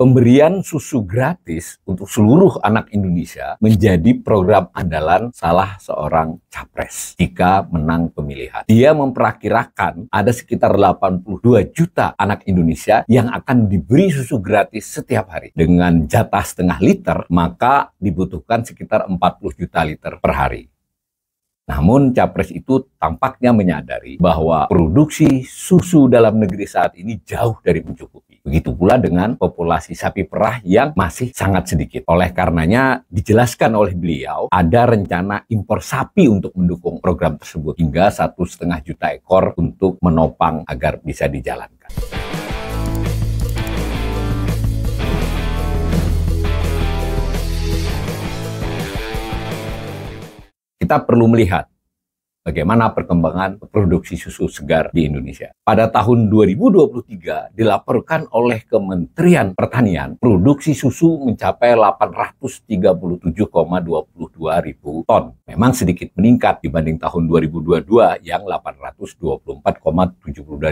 Pemberian susu gratis untuk seluruh anak Indonesia menjadi program andalan salah seorang capres jika menang pemilihan. Dia memperkirakan ada sekitar 82 juta anak Indonesia yang akan diberi susu gratis setiap hari. Dengan jatah setengah liter, maka dibutuhkan sekitar 40 juta liter per hari. Namun capres itu tampaknya menyadari bahwa produksi susu dalam negeri saat ini jauh dari mencukupi. Begitu pula dengan populasi sapi perah yang masih sangat sedikit. Oleh karenanya dijelaskan oleh beliau ada rencana impor sapi untuk mendukung program tersebut hingga satu setengah juta ekor untuk menopang agar bisa dijalankan. kita perlu melihat bagaimana perkembangan produksi susu segar di Indonesia. Pada tahun 2023 dilaporkan oleh Kementerian Pertanian, produksi susu mencapai 837,22 ribu ton. Memang sedikit meningkat dibanding tahun 2022 yang 824,72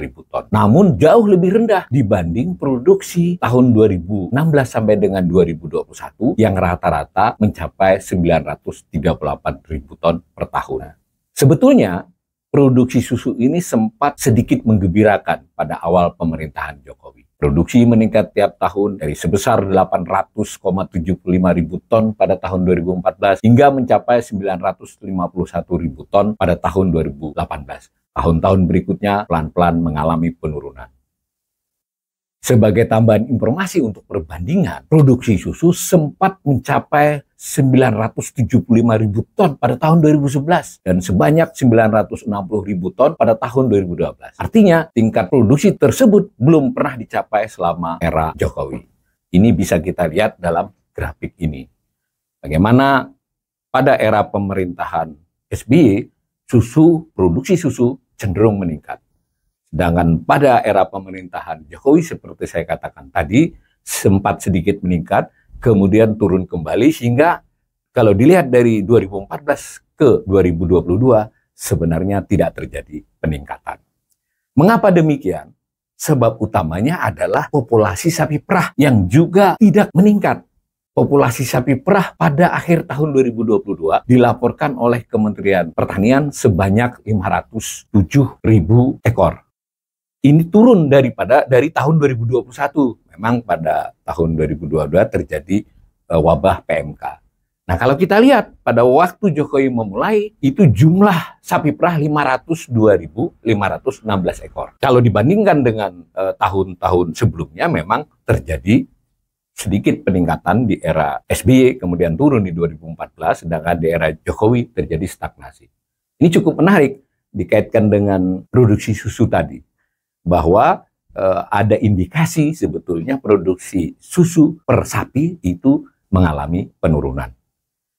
ribu ton. Namun jauh lebih rendah dibanding produksi tahun 2016 sampai dengan 2021 yang rata-rata mencapai 938 ribu ton per tahun. Sebetulnya produksi susu ini sempat sedikit menggembirakan pada awal pemerintahan Jokowi. Produksi meningkat tiap tahun dari sebesar 800,75 ribu ton pada tahun 2014 hingga mencapai 951 ribu ton pada tahun 2018. Tahun-tahun berikutnya pelan-pelan mengalami penurunan. Sebagai tambahan informasi untuk perbandingan, produksi susu sempat mencapai 975 ribu ton pada tahun 2011 dan sebanyak 960 ribu ton pada tahun 2012. Artinya tingkat produksi tersebut belum pernah dicapai selama era Jokowi. Ini bisa kita lihat dalam grafik ini. Bagaimana pada era pemerintahan SBY, susu produksi susu cenderung meningkat. Sedangkan pada era pemerintahan Jokowi seperti saya katakan tadi sempat sedikit meningkat, kemudian turun kembali sehingga kalau dilihat dari 2014 ke 2022 sebenarnya tidak terjadi peningkatan. Mengapa demikian? Sebab utamanya adalah populasi sapi perah yang juga tidak meningkat. Populasi sapi perah pada akhir tahun 2022 dilaporkan oleh Kementerian Pertanian sebanyak 507 ribu ekor ini turun daripada dari tahun 2021. Memang pada tahun 2022 terjadi eh, wabah PMK. Nah, kalau kita lihat pada waktu Jokowi memulai itu jumlah sapi perah 502.516 ekor. Kalau dibandingkan dengan eh, tahun-tahun sebelumnya memang terjadi sedikit peningkatan di era SBY kemudian turun di 2014 sedangkan di era Jokowi terjadi stagnasi. Ini cukup menarik dikaitkan dengan produksi susu tadi bahwa eh, ada indikasi sebetulnya produksi susu per sapi itu mengalami penurunan.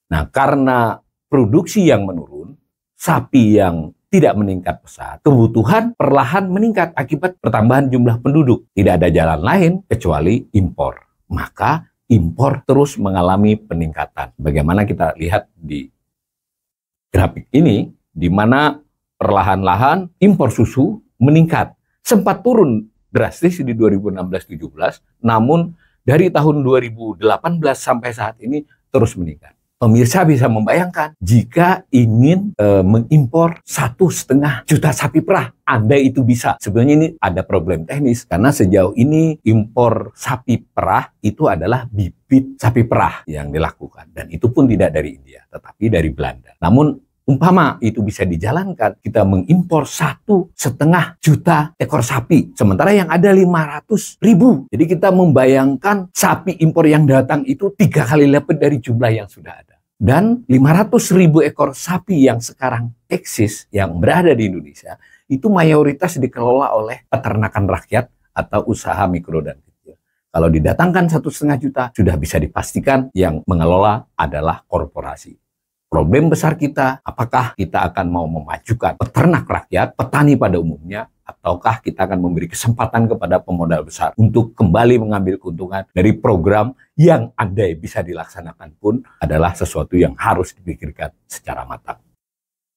Nah, karena produksi yang menurun, sapi yang tidak meningkat pesat, kebutuhan perlahan meningkat akibat pertambahan jumlah penduduk. Tidak ada jalan lain kecuali impor. Maka impor terus mengalami peningkatan. Bagaimana kita lihat di grafik ini, di mana perlahan-lahan impor susu meningkat sempat turun drastis di 2016-17, namun dari tahun 2018 sampai saat ini terus meningkat. Pemirsa bisa membayangkan jika ingin e, mengimpor satu setengah juta sapi perah, anda itu bisa. Sebenarnya ini ada problem teknis karena sejauh ini impor sapi perah itu adalah bibit sapi perah yang dilakukan dan itu pun tidak dari India, tetapi dari Belanda. Namun Umpama itu bisa dijalankan, kita mengimpor satu setengah juta ekor sapi, sementara yang ada 500 ribu. Jadi kita membayangkan sapi impor yang datang itu tiga kali lipat dari jumlah yang sudah ada. Dan 500 ribu ekor sapi yang sekarang eksis, yang berada di Indonesia, itu mayoritas dikelola oleh peternakan rakyat atau usaha mikro dan kecil. Kalau didatangkan satu setengah juta, sudah bisa dipastikan yang mengelola adalah korporasi. Problem besar kita, apakah kita akan mau memajukan peternak rakyat, petani pada umumnya, ataukah kita akan memberi kesempatan kepada pemodal besar untuk kembali mengambil keuntungan dari program yang andai bisa dilaksanakan pun adalah sesuatu yang harus dipikirkan secara matang.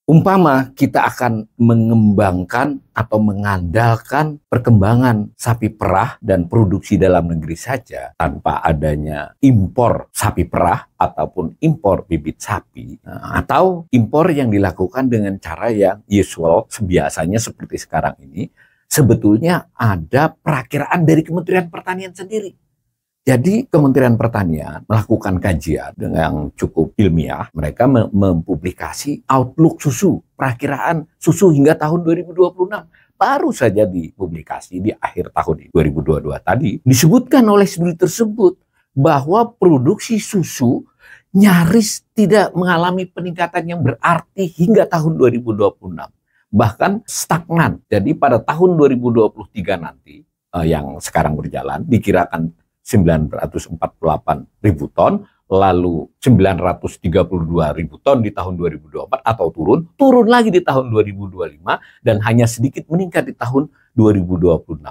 Umpama kita akan mengembangkan atau mengandalkan perkembangan sapi perah dan produksi dalam negeri saja tanpa adanya impor sapi perah ataupun impor bibit sapi nah, atau impor yang dilakukan dengan cara yang usual sebiasanya seperti sekarang ini sebetulnya ada perakiraan dari Kementerian Pertanian sendiri jadi Kementerian Pertanian melakukan kajian dengan cukup ilmiah. Mereka mempublikasi outlook susu, perakiraan susu hingga tahun 2026. Baru saja dipublikasi di akhir tahun 2022 tadi. Disebutkan oleh studi tersebut bahwa produksi susu nyaris tidak mengalami peningkatan yang berarti hingga tahun 2026. Bahkan stagnan. Jadi pada tahun 2023 nanti, eh, yang sekarang berjalan, dikirakan 948 ribu ton, lalu 932 ribu ton di tahun 2024 atau turun, turun lagi di tahun 2025 dan hanya sedikit meningkat di tahun 2026.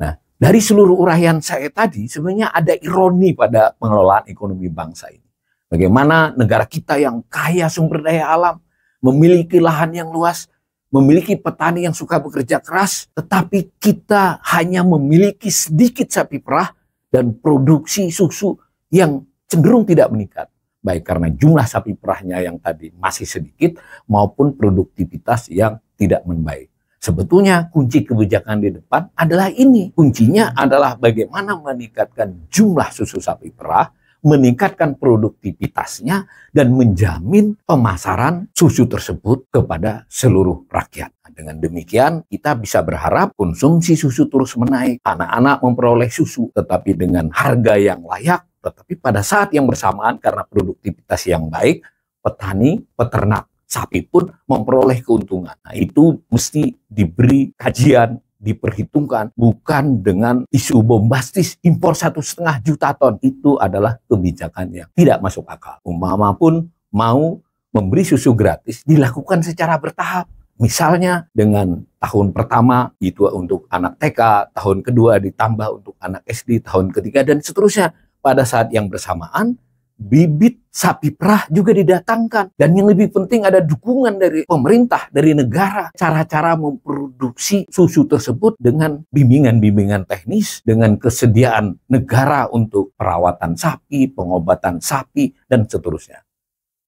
Nah, dari seluruh uraian saya tadi sebenarnya ada ironi pada pengelolaan ekonomi bangsa ini. Bagaimana negara kita yang kaya sumber daya alam, memiliki lahan yang luas, memiliki petani yang suka bekerja keras, tetapi kita hanya memiliki sedikit sapi perah dan produksi susu yang cenderung tidak meningkat. Baik karena jumlah sapi perahnya yang tadi masih sedikit maupun produktivitas yang tidak membaik. Sebetulnya kunci kebijakan di depan adalah ini. Kuncinya adalah bagaimana meningkatkan jumlah susu sapi perah meningkatkan produktivitasnya dan menjamin pemasaran susu tersebut kepada seluruh rakyat. Nah, dengan demikian, kita bisa berharap konsumsi susu terus menaik, anak-anak memperoleh susu, tetapi dengan harga yang layak, tetapi pada saat yang bersamaan karena produktivitas yang baik, petani, peternak, sapi pun memperoleh keuntungan. Nah, itu mesti diberi kajian diperhitungkan bukan dengan isu bombastis impor satu setengah juta ton itu adalah kebijakan yang tidak masuk akal. umama pun mau memberi susu gratis dilakukan secara bertahap. Misalnya dengan tahun pertama itu untuk anak TK, tahun kedua ditambah untuk anak SD, tahun ketiga dan seterusnya. Pada saat yang bersamaan bibit sapi perah juga didatangkan. Dan yang lebih penting ada dukungan dari pemerintah, dari negara. Cara-cara memproduksi susu tersebut dengan bimbingan-bimbingan teknis, dengan kesediaan negara untuk perawatan sapi, pengobatan sapi, dan seterusnya.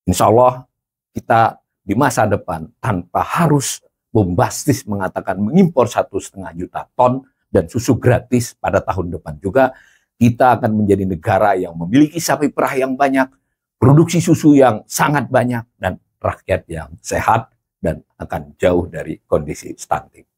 Insya Allah kita di masa depan tanpa harus bombastis mengatakan mengimpor satu setengah juta ton dan susu gratis pada tahun depan juga kita akan menjadi negara yang memiliki sapi perah yang banyak produksi susu yang sangat banyak dan rakyat yang sehat dan akan jauh dari kondisi stunting.